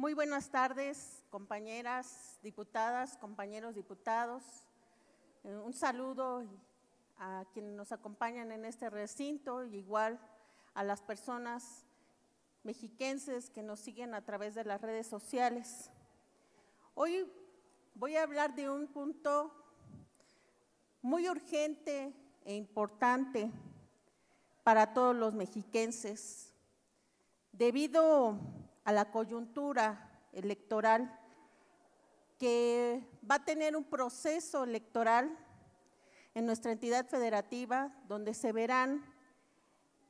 Muy buenas tardes, compañeras diputadas, compañeros diputados. Eh, un saludo a quienes nos acompañan en este recinto, y igual a las personas mexiquenses que nos siguen a través de las redes sociales. Hoy voy a hablar de un punto muy urgente e importante para todos los mexiquenses, debido a la coyuntura electoral, que va a tener un proceso electoral en nuestra entidad federativa donde se verán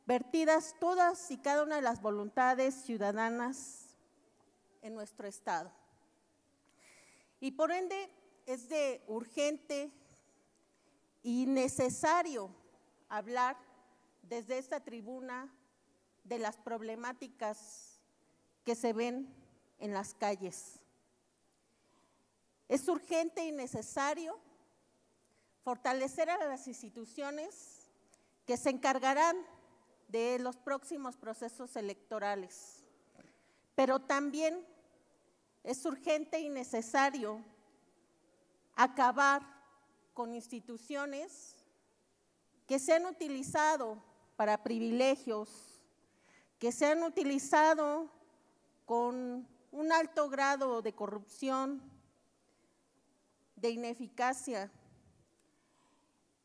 vertidas todas y cada una de las voluntades ciudadanas en nuestro Estado. Y por ende es de urgente y necesario hablar desde esta tribuna de las problemáticas que se ven en las calles. Es urgente y necesario fortalecer a las instituciones que se encargarán de los próximos procesos electorales. Pero también es urgente y necesario acabar con instituciones que se han utilizado para privilegios, que se han utilizado con un alto grado de corrupción, de ineficacia.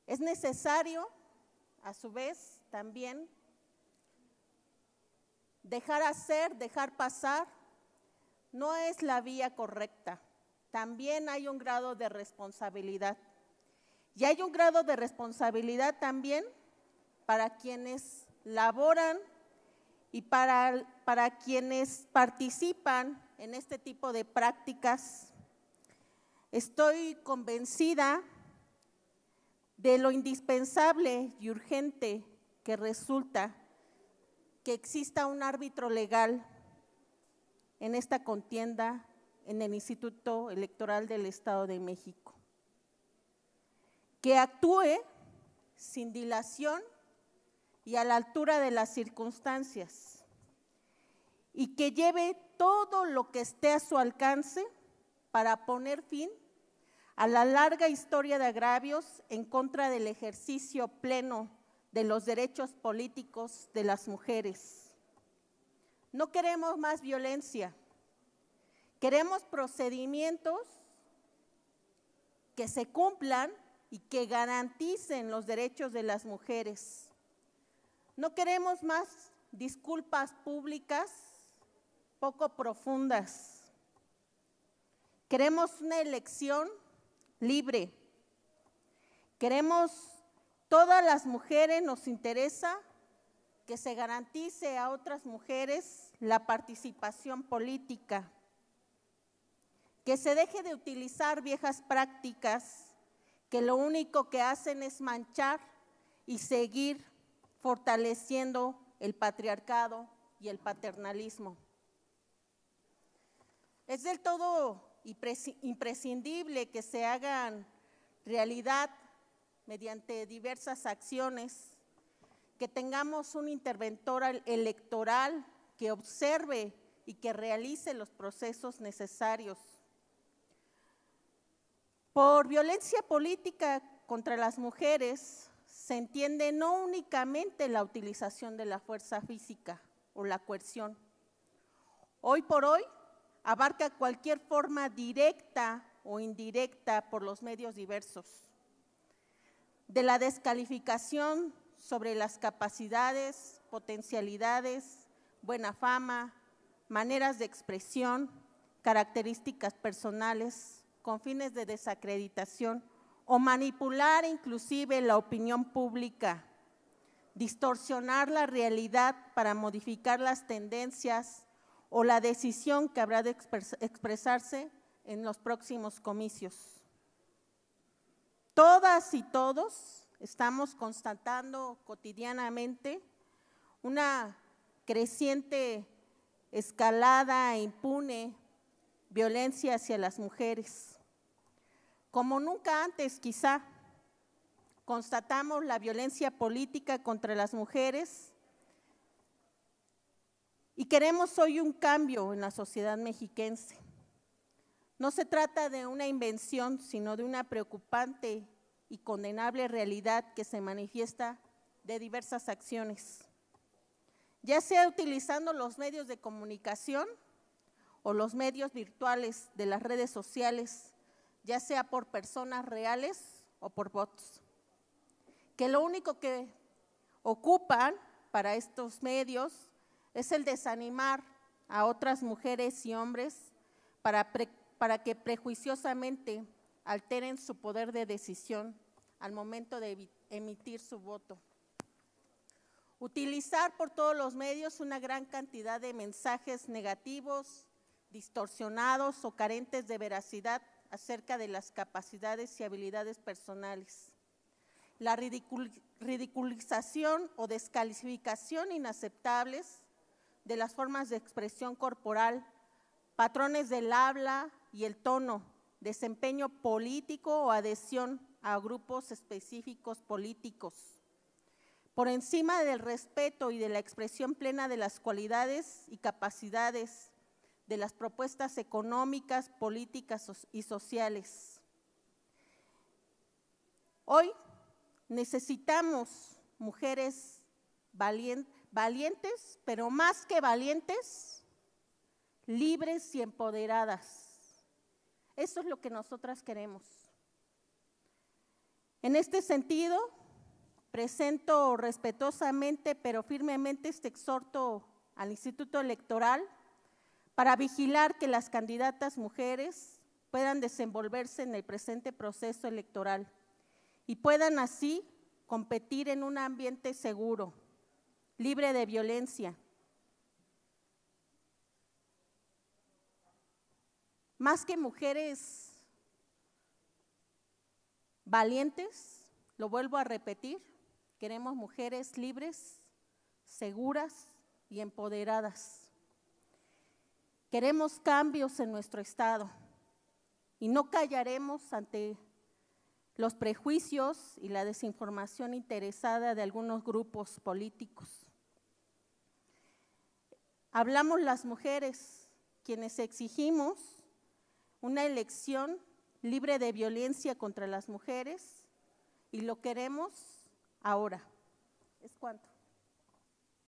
Es necesario, a su vez, también dejar hacer, dejar pasar, no es la vía correcta. También hay un grado de responsabilidad. Y hay un grado de responsabilidad también para quienes laboran y para, para quienes participan en este tipo de prácticas. Estoy convencida de lo indispensable y urgente que resulta que exista un árbitro legal en esta contienda en el Instituto Electoral del Estado de México, que actúe sin dilación y a la altura de las circunstancias, y que lleve todo lo que esté a su alcance para poner fin a la larga historia de agravios en contra del ejercicio pleno de los derechos políticos de las mujeres. No queremos más violencia, queremos procedimientos que se cumplan y que garanticen los derechos de las mujeres. No queremos más disculpas públicas poco profundas. Queremos una elección libre. Queremos, todas las mujeres nos interesa que se garantice a otras mujeres la participación política, que se deje de utilizar viejas prácticas que lo único que hacen es manchar y seguir fortaleciendo el patriarcado y el paternalismo. Es del todo imprescindible que se hagan realidad mediante diversas acciones, que tengamos un interventor electoral que observe y que realice los procesos necesarios. Por violencia política contra las mujeres, se entiende no únicamente la utilización de la fuerza física o la coerción. Hoy por hoy abarca cualquier forma directa o indirecta por los medios diversos. De la descalificación sobre las capacidades, potencialidades, buena fama, maneras de expresión, características personales, con fines de desacreditación o manipular inclusive la opinión pública, distorsionar la realidad para modificar las tendencias o la decisión que habrá de expresarse en los próximos comicios. Todas y todos estamos constatando cotidianamente una creciente escalada impune violencia hacia las mujeres como nunca antes, quizá, constatamos la violencia política contra las mujeres y queremos hoy un cambio en la sociedad mexiquense. No se trata de una invención, sino de una preocupante y condenable realidad que se manifiesta de diversas acciones, ya sea utilizando los medios de comunicación o los medios virtuales de las redes sociales ya sea por personas reales o por votos. que lo único que ocupan para estos medios es el desanimar a otras mujeres y hombres para, para que prejuiciosamente alteren su poder de decisión al momento de emitir su voto. Utilizar por todos los medios una gran cantidad de mensajes negativos, distorsionados o carentes de veracidad acerca de las capacidades y habilidades personales. La ridiculización o descalificación inaceptables de las formas de expresión corporal, patrones del habla y el tono, desempeño político o adhesión a grupos específicos políticos. Por encima del respeto y de la expresión plena de las cualidades y capacidades de las propuestas económicas, políticas y sociales. Hoy necesitamos mujeres valientes, pero más que valientes, libres y empoderadas. Eso es lo que nosotras queremos. En este sentido, presento respetuosamente pero firmemente este exhorto al Instituto Electoral para vigilar que las candidatas mujeres puedan desenvolverse en el presente proceso electoral y puedan así competir en un ambiente seguro, libre de violencia. Más que mujeres valientes, lo vuelvo a repetir, queremos mujeres libres, seguras y empoderadas. Queremos cambios en nuestro Estado y no callaremos ante los prejuicios y la desinformación interesada de algunos grupos políticos. Hablamos las mujeres, quienes exigimos una elección libre de violencia contra las mujeres y lo queremos ahora. ¿Es cuánto?